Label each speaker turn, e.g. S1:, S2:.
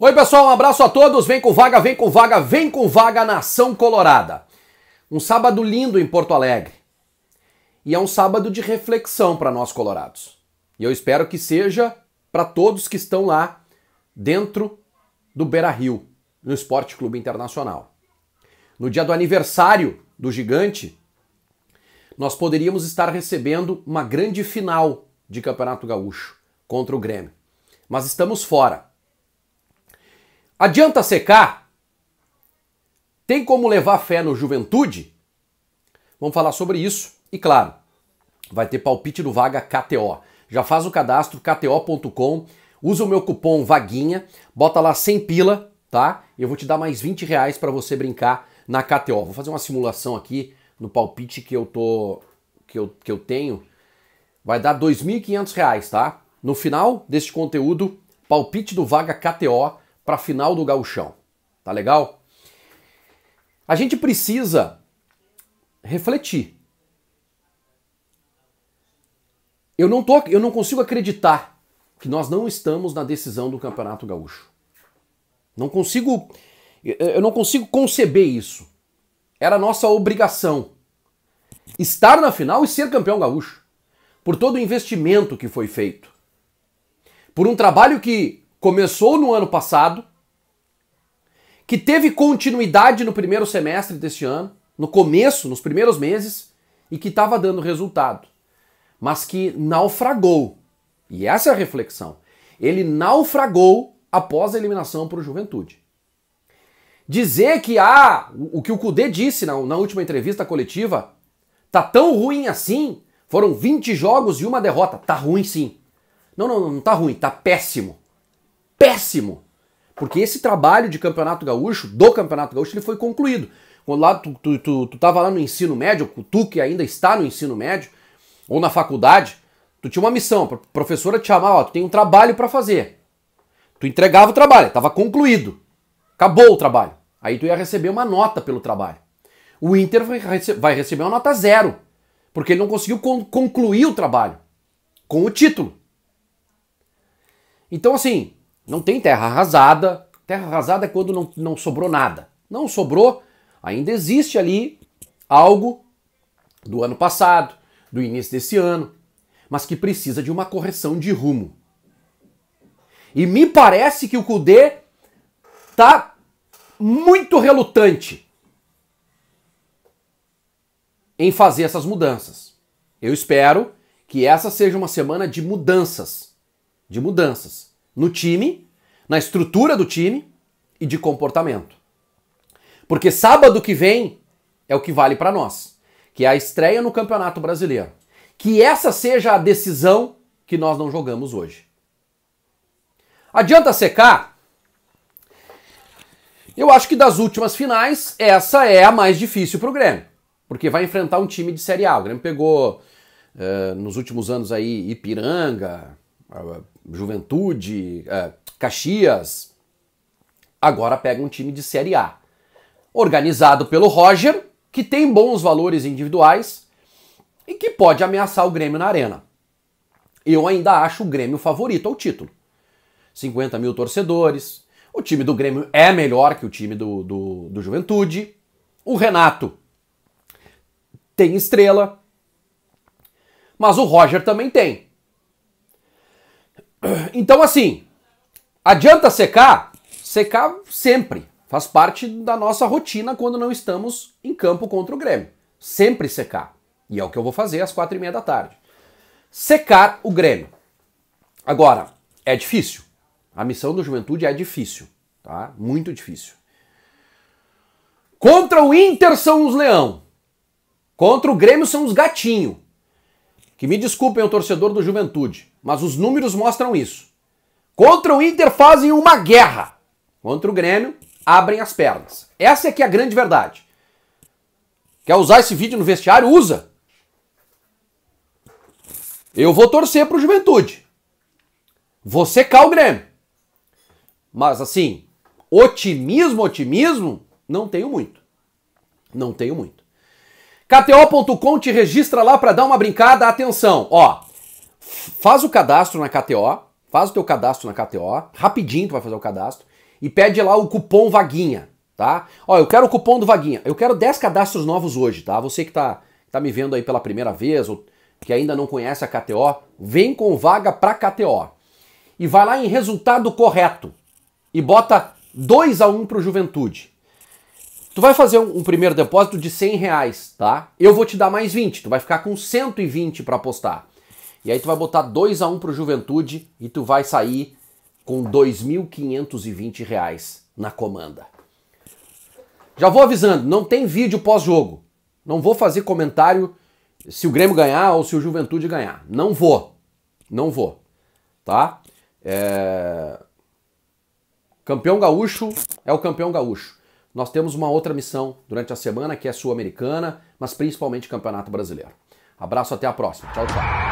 S1: Oi, pessoal, um abraço a todos. Vem com vaga, vem com vaga, vem com vaga, nação colorada. Um sábado lindo em Porto Alegre. E é um sábado de reflexão para nós colorados. E eu espero que seja para todos que estão lá dentro do Beira Rio, no Esporte Clube Internacional. No dia do aniversário do Gigante, nós poderíamos estar recebendo uma grande final de Campeonato Gaúcho contra o Grêmio. Mas estamos fora. Adianta secar? Tem como levar fé no juventude? Vamos falar sobre isso e, claro, vai ter palpite do Vaga KTO. Já faz o cadastro, kto.com, usa o meu cupom VAGUINHA, bota lá 100 pila, tá? Eu vou te dar mais 20 reais para você brincar na KTO. Vou fazer uma simulação aqui no palpite que eu tô que eu, que eu tenho. Vai dar R$ 2.500, tá? No final deste conteúdo, palpite do Vaga KTO, para a final do gauchão. Tá legal? A gente precisa refletir. Eu não, tô, eu não consigo acreditar que nós não estamos na decisão do Campeonato Gaúcho. Não consigo eu não consigo conceber isso. Era nossa obrigação estar na final e ser campeão gaúcho. Por todo o investimento que foi feito. Por um trabalho que começou no ano passado, que teve continuidade no primeiro semestre deste ano, no começo, nos primeiros meses, e que estava dando resultado, mas que naufragou. E essa é a reflexão. Ele naufragou após a eliminação para o Juventude. Dizer que ah, o que o Cudê disse na, na última entrevista coletiva tá tão ruim assim, foram 20 jogos e uma derrota, tá ruim sim. Não, não, não tá ruim, tá péssimo péssimo. Porque esse trabalho de campeonato gaúcho, do campeonato gaúcho, ele foi concluído. Quando lá tu, tu, tu, tu tava lá no ensino médio, tu que ainda está no ensino médio, ou na faculdade, tu tinha uma missão, a professora te chamava, ó, tu tem um trabalho para fazer. Tu entregava o trabalho, estava concluído. Acabou o trabalho. Aí tu ia receber uma nota pelo trabalho. O Inter vai receber uma nota zero, porque ele não conseguiu concluir o trabalho com o título. Então, assim, não tem terra arrasada. Terra arrasada é quando não, não sobrou nada. Não sobrou, ainda existe ali algo do ano passado, do início desse ano, mas que precisa de uma correção de rumo. E me parece que o Kudê tá muito relutante em fazer essas mudanças. Eu espero que essa seja uma semana de mudanças, de mudanças no time, na estrutura do time e de comportamento. Porque sábado que vem é o que vale para nós, que é a estreia no Campeonato Brasileiro. Que essa seja a decisão que nós não jogamos hoje. Adianta secar? Eu acho que das últimas finais, essa é a mais difícil para o Grêmio. Porque vai enfrentar um time de Série A. O Grêmio pegou uh, nos últimos anos aí Ipiranga, ah, Juventude, é, Caxias. Agora pega um time de Série A. Organizado pelo Roger, que tem bons valores individuais e que pode ameaçar o Grêmio na arena. Eu ainda acho o Grêmio favorito ao título. 50 mil torcedores. O time do Grêmio é melhor que o time do, do, do Juventude. O Renato tem estrela. Mas o Roger também tem. Então, assim, adianta secar? Secar sempre. Faz parte da nossa rotina quando não estamos em campo contra o Grêmio. Sempre secar. E é o que eu vou fazer às quatro e meia da tarde. Secar o Grêmio. Agora, é difícil. A missão do Juventude é difícil. Tá? Muito difícil. Contra o Inter são os leão. Contra o Grêmio são os gatinho que me desculpem o torcedor do Juventude, mas os números mostram isso. Contra o Inter fazem uma guerra. Contra o Grêmio, abrem as pernas. Essa é que é a grande verdade. Quer usar esse vídeo no vestiário? Usa. Eu vou torcer pro Juventude. Vou secar o Grêmio. Mas assim, otimismo, otimismo, não tenho muito. Não tenho muito. KTO.com te registra lá para dar uma brincada. Atenção, ó. Faz o cadastro na KTO, faz o teu cadastro na KTO, rapidinho tu vai fazer o cadastro e pede lá o cupom vaguinha, tá? Ó, eu quero o cupom do vaguinha. Eu quero 10 cadastros novos hoje, tá? Você que tá tá me vendo aí pela primeira vez ou que ainda não conhece a KTO, vem com vaga pra KTO. E vai lá em resultado correto e bota 2 a 1 pro Juventude. Tu vai fazer um, um, primeiro depósito de 100 reais, tá? Eu vou te dar mais 20, tu vai ficar com 120 para apostar. E aí tu vai botar 2 a 1 pro Juventude e tu vai sair com 2.520 reais na comanda. Já vou avisando, não tem vídeo pós-jogo. Não vou fazer comentário se o Grêmio ganhar ou se o Juventude ganhar. Não vou. Não vou. Tá? É... Campeão gaúcho é o campeão gaúcho. Nós temos uma outra missão durante a semana que é sul-americana, mas principalmente Campeonato Brasileiro. Abraço, até a próxima. Tchau, tchau.